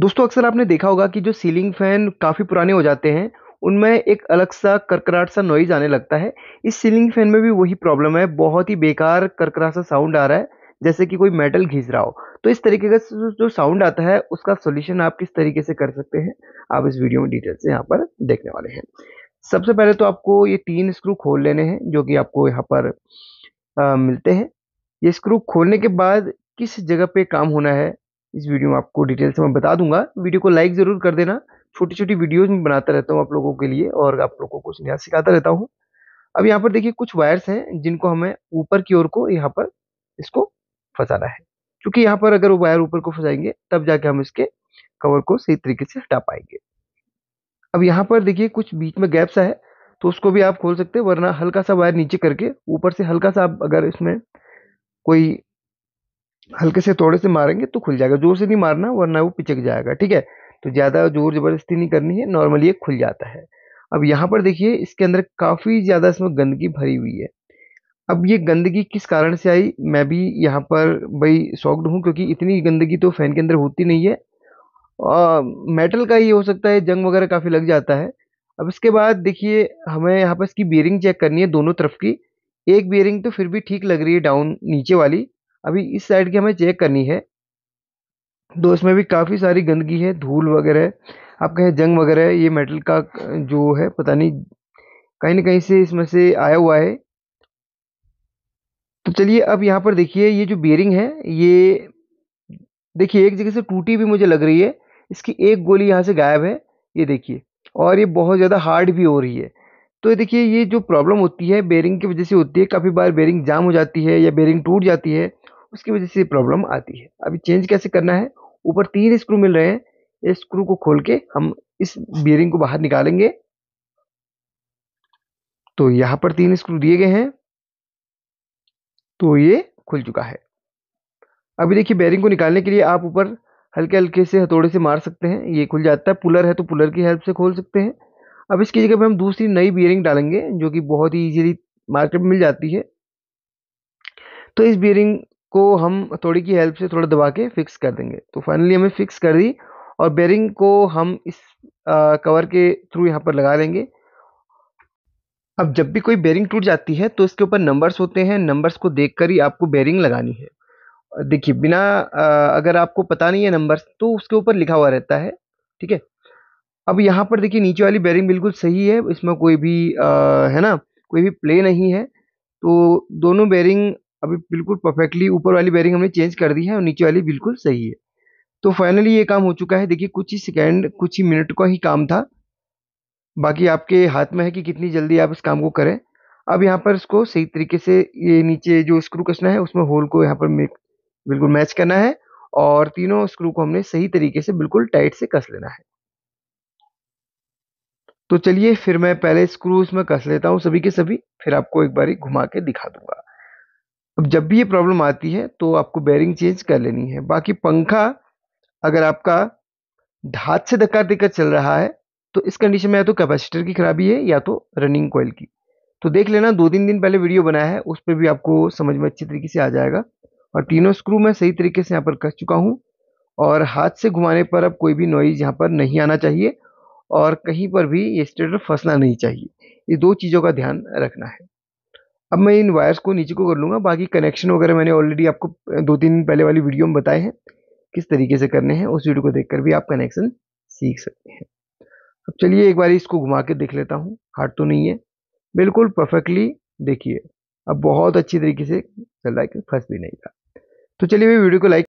दोस्तों अक्सर आपने देखा होगा कि जो सीलिंग फैन काफ़ी पुराने हो जाते हैं उनमें एक अलग सा करकराट सा नॉइज़ आने लगता है इस सीलिंग फैन में भी वही प्रॉब्लम है बहुत ही बेकार करकरा सा साउंड आ रहा है जैसे कि कोई मेटल घिस रहा हो तो इस तरीके का जो साउंड आता है उसका सोल्यूशन आप किस तरीके से कर सकते हैं आप इस वीडियो में डिटेल से यहाँ पर देखने वाले हैं सबसे पहले तो आपको ये तीन स्क्रू खोल लेने हैं जो कि आपको यहाँ पर आ, मिलते हैं ये स्क्रू खोलने के बाद किस जगह पे काम होना है इस वीडियो में आपको डिटेल से मैं बता दूंगा वीडियो को लाइक ज़रूर कर देना छोटी छोटी वीडियोज़ में बनाता रहता हूँ आप लोगों के लिए और आप लोगों को कुछ नया सिखाता रहता हूँ अब यहाँ पर देखिए कुछ वायर्स हैं जिनको हमें ऊपर की ओर को यहाँ पर इसको फंसाना है क्योंकि यहाँ पर अगर वो वायर ऊपर को फंसाएंगे तब जाके हम इसके कवर को सही तरीके से हटा पाएंगे अब यहाँ पर देखिए कुछ बीच में गैप सा है तो उसको भी आप खोल सकते हैं वरना हल्का सा वायर नीचे करके ऊपर से हल्का सा आप अगर इसमें कोई हल्के से थोड़े से मारेंगे तो खुल जाएगा जोर से नहीं मारना वरना वो पिचक जाएगा ठीक है तो ज़्यादा जोर ज़बरदस्ती नहीं करनी है नॉर्मली ये खुल जाता है अब यहाँ पर देखिए इसके अंदर काफ़ी ज़्यादा इसमें गंदगी भरी हुई है अब ये गंदगी किस कारण से आई मैं भी यहाँ पर भाई शॉक्ड हूँ क्योंकि इतनी गंदगी तो फ़ैन के अंदर होती नहीं है और मेटल का ये हो सकता है जंग वगैरह काफ़ी लग जाता है अब इसके बाद देखिए हमें यहाँ पर इसकी बियरिंग चेक करनी है दोनों तरफ की एक बियरिंग तो फिर भी ठीक लग रही है डाउन नीचे वाली अभी इस साइड की हमें चेक करनी है तो इसमें भी काफ़ी सारी गंदगी है धूल वगैरह आप कहें जंग वगैरह ये मेटल का जो है पता नहीं कहीं ना कहीं से इसमें से आया हुआ है तो चलिए अब यहाँ पर देखिए ये जो बियरिंग है ये देखिए एक जगह से टूटी भी मुझे लग रही है इसकी एक गोली यहाँ से गायब है ये देखिए और ये बहुत ज़्यादा हार्ड भी हो रही है तो ये देखिए ये जो प्रॉब्लम होती है बेयरिंग की वजह से होती है काफ़ी बार बेयरिंग जाम हो जाती है या बेयरिंग टूट जाती है उसकी वजह से प्रॉब्लम आती है अभी चेंज कैसे करना है ऊपर तीन स्क्रू मिल रहे हैं इस स्क्रू को खोल के हम इस बियरिंग को बाहर निकालेंगे तो यहां पर तीन स्क्रू दिए गए हैं तो ये खुल चुका है अभी देखिए बेयरिंग को निकालने के लिए आप ऊपर हल्के हल्के से हथौड़े से मार सकते हैं ये खुल जाता है पुलर है तो पुलर की हेल्प से खोल सकते हैं अब इसकी जगह पर हम दूसरी नई बियरिंग डालेंगे जो कि बहुत ही ईजिली मार्केट में मिल जाती है तो इस बियरिंग को हम थोड़ी की हेल्प से थोड़ा दबा के फिक्स कर देंगे तो फाइनली हमें फिक्स कर दी और बेरिंग को हम इस आ, कवर के थ्रू यहाँ पर लगा देंगे अब जब भी कोई बेरिंग टूट जाती है तो इसके ऊपर नंबर्स होते हैं नंबर्स को देख कर ही आपको बेरिंग लगानी है देखिए बिना आ, अगर आपको पता नहीं है नंबर्स तो उसके ऊपर लिखा हुआ रहता है ठीक है अब यहाँ पर देखिए नीचे वाली बेरिंग बिल्कुल सही है इसमें कोई भी आ, है ना कोई भी प्ले नहीं है तो दोनों बेरिंग अभी बिल्कुल परफेक्टली ऊपर वाली बैरिंग हमने चेंज कर दी है और नीचे वाली बिल्कुल सही है तो फाइनली ये काम हो चुका है देखिए कुछ ही सेकेंड कुछ ही मिनट का ही काम था बाकी आपके हाथ में है कि कितनी जल्दी आप इस काम को करें अब यहाँ पर इसको सही तरीके से ये नीचे जो स्क्रू कसना है उसमें होल को यहाँ पर बिल्कुल मैच करना है और तीनों स्क्रू को हमने सही तरीके से बिल्कुल टाइट से कस लेना है तो चलिए फिर मैं पहले स्क्रू इसमें कस लेता हूँ सभी के सभी फिर आपको एक बार घुमा के दिखा दूंगा अब जब भी ये प्रॉब्लम आती है तो आपको बेयरिंग चेंज कर लेनी है बाकी पंखा अगर आपका हाथ से धक्का देकर चल रहा है तो इस कंडीशन में या तो कैपेसिटर की खराबी है या तो रनिंग कोयल की तो देख लेना दो तीन दिन पहले वीडियो बनाया है उस पर भी आपको समझ में अच्छी तरीके से आ जाएगा और तीनों स्क्रू मैं सही तरीके से यहाँ पर कस चुका हूँ और हाथ से घुमाने पर अब कोई भी नॉइज़ यहाँ पर नहीं आना चाहिए और कहीं पर भी ये स्टेटर फंसना नहीं चाहिए ये दो चीज़ों का ध्यान रखना है अब मैं इन वायर्स को नीचे को कर लूँगा बाकी कनेक्शन वगैरह मैंने ऑलरेडी आपको दो तीन पहले वाली वीडियो में बताए हैं किस तरीके से करने हैं उस वीडियो को देखकर भी आप कनेक्शन सीख सकते हैं अब चलिए एक बार इसको घुमा के देख लेता हूँ हार्ड तो नहीं है बिल्कुल परफेक्टली देखिए अब बहुत अच्छी तरीके से चल रहा है कि फंस भी नहीं था तो चलिए वीडियो को लाइक